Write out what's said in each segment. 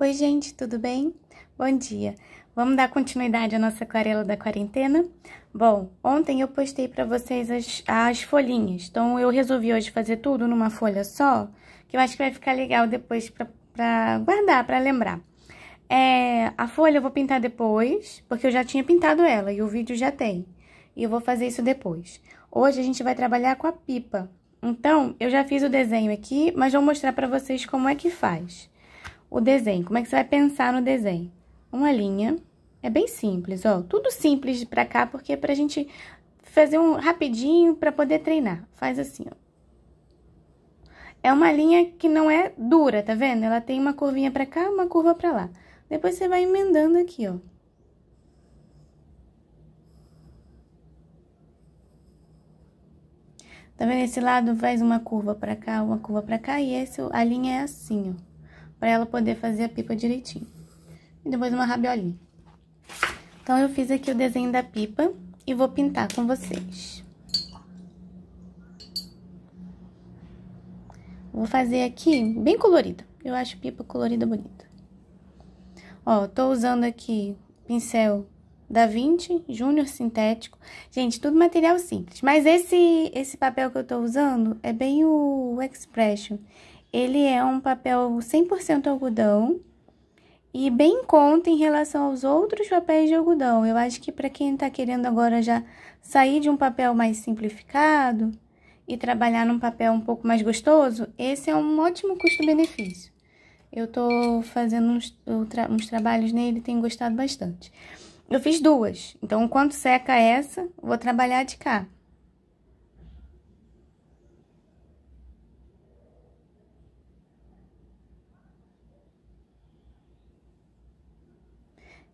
Oi, gente, tudo bem? Bom dia. Vamos dar continuidade à nossa aquarela da quarentena? Bom, ontem eu postei para vocês as, as folhinhas, então eu resolvi hoje fazer tudo numa folha só, que eu acho que vai ficar legal depois para guardar, para lembrar. É, a folha eu vou pintar depois, porque eu já tinha pintado ela e o vídeo já tem. E eu vou fazer isso depois. Hoje a gente vai trabalhar com a pipa. Então, eu já fiz o desenho aqui, mas vou mostrar para vocês como é que faz o desenho. Como é que você vai pensar no desenho? Uma linha, é bem simples, ó. Tudo simples de pra cá, porque é pra gente fazer um rapidinho pra poder treinar. Faz assim, ó. É uma linha que não é dura, tá vendo? Ela tem uma curvinha pra cá, uma curva pra lá. Depois você vai emendando aqui, ó. Tá vendo? Esse lado faz uma curva pra cá, uma curva pra cá, e esse, a linha é assim, ó para ela poder fazer a pipa direitinho. E depois uma rabiolinha. Então, eu fiz aqui o desenho da pipa e vou pintar com vocês. Vou fazer aqui bem colorida. Eu acho pipa colorida bonita. Ó, tô usando aqui pincel da 20 Júnior sintético. Gente, tudo material simples. Mas esse, esse papel que eu tô usando é bem o Expression. Ele é um papel 100% algodão e bem conta em relação aos outros papéis de algodão. Eu acho que para quem está querendo agora já sair de um papel mais simplificado e trabalhar num papel um pouco mais gostoso, esse é um ótimo custo-benefício. Eu estou fazendo uns, uns trabalhos nele e tenho gostado bastante. Eu fiz duas, então enquanto seca essa, vou trabalhar de cá.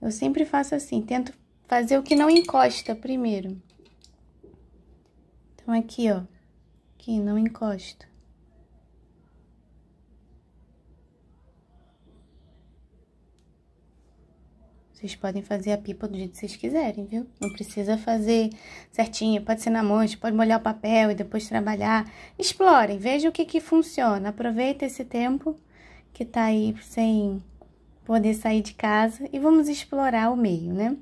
Eu sempre faço assim, tento fazer o que não encosta primeiro. Então, aqui, ó. Aqui, não encosta. Vocês podem fazer a pipa do jeito que vocês quiserem, viu? Não precisa fazer certinho, pode ser na mancha, pode molhar o papel e depois trabalhar. Explorem, vejam o que que funciona. Aproveita esse tempo que tá aí sem poder sair de casa e vamos explorar o meio, né?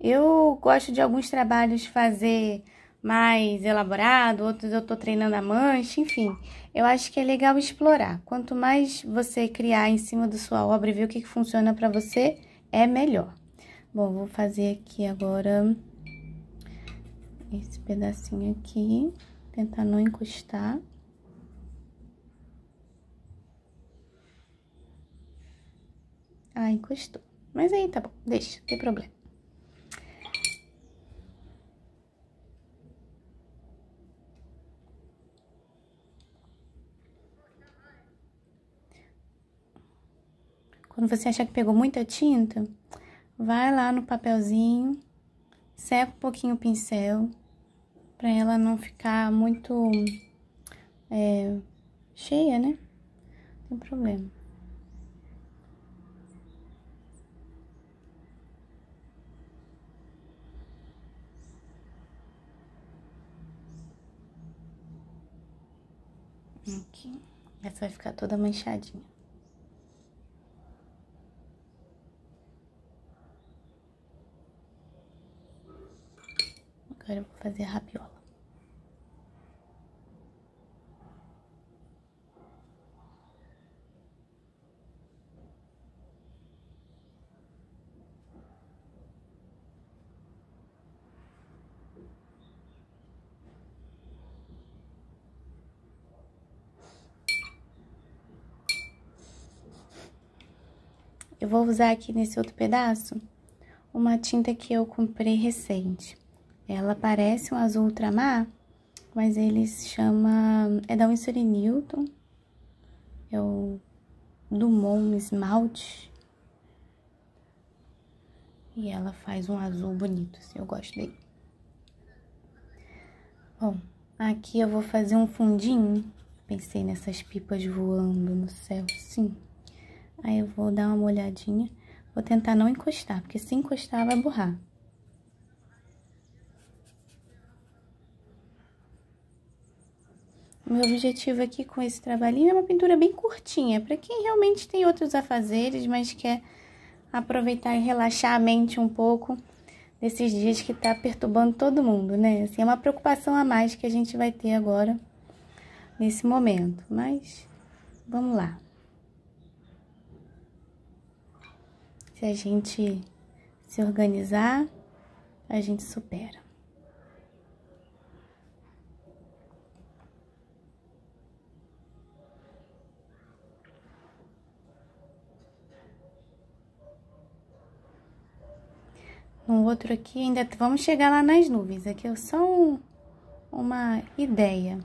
Eu gosto de alguns trabalhos fazer mais elaborado, outros eu tô treinando a mancha, enfim. Eu acho que é legal explorar. Quanto mais você criar em cima da sua obra e ver o que, que funciona para você, é melhor. Bom, vou fazer aqui agora esse pedacinho aqui, tentar não encostar. encostou, Mas aí tá bom, deixa, não tem problema. Quando você achar que pegou muita tinta, vai lá no papelzinho, seca um pouquinho o pincel, pra ela não ficar muito é, cheia, né? Não tem problema. Aqui. Essa vai ficar toda manchadinha. Agora eu vou fazer a rabiola. Eu vou usar aqui nesse outro pedaço uma tinta que eu comprei recente. Ela parece um azul ultramar, mas ele se chama... é da Winsor Newton. É o Dumont Esmalte. E ela faz um azul bonito, assim, eu gosto dele. Bom, aqui eu vou fazer um fundinho. Pensei nessas pipas voando no céu, sim. Aí eu vou dar uma molhadinha. Vou tentar não encostar, porque se encostar vai borrar. Meu objetivo aqui com esse trabalhinho é uma pintura bem curtinha, para quem realmente tem outros afazeres, mas quer aproveitar e relaxar a mente um pouco nesses dias que está perturbando todo mundo, né? Assim, é uma preocupação a mais que a gente vai ter agora, nesse momento, mas vamos lá. Se a gente se organizar, a gente supera. Um outro aqui, ainda vamos chegar lá nas nuvens. Aqui é só um, uma ideia.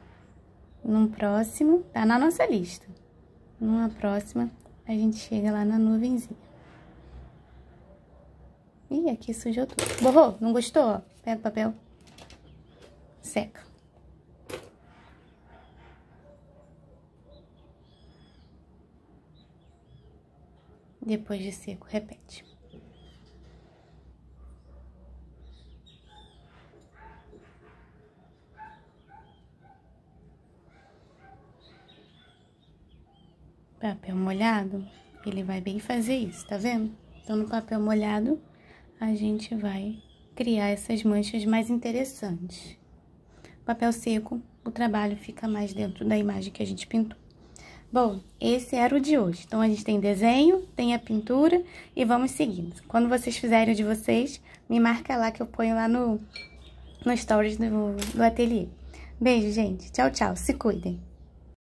Num próximo, tá na nossa lista. Numa próxima, a gente chega lá na nuvenzinha. Ih, aqui sujou tudo. Borrou? Não gostou? Pega o papel. Seca. Depois de seco, repete. Papel molhado, ele vai bem fazer isso, tá vendo? Então, no papel molhado, a gente vai criar essas manchas mais interessantes. Papel seco, o trabalho fica mais dentro da imagem que a gente pintou. Bom, esse era o de hoje. Então, a gente tem desenho, tem a pintura e vamos seguindo. Quando vocês fizerem o de vocês, me marca lá que eu ponho lá no, no stories do, do ateliê. Beijo, gente. Tchau, tchau. Se cuidem.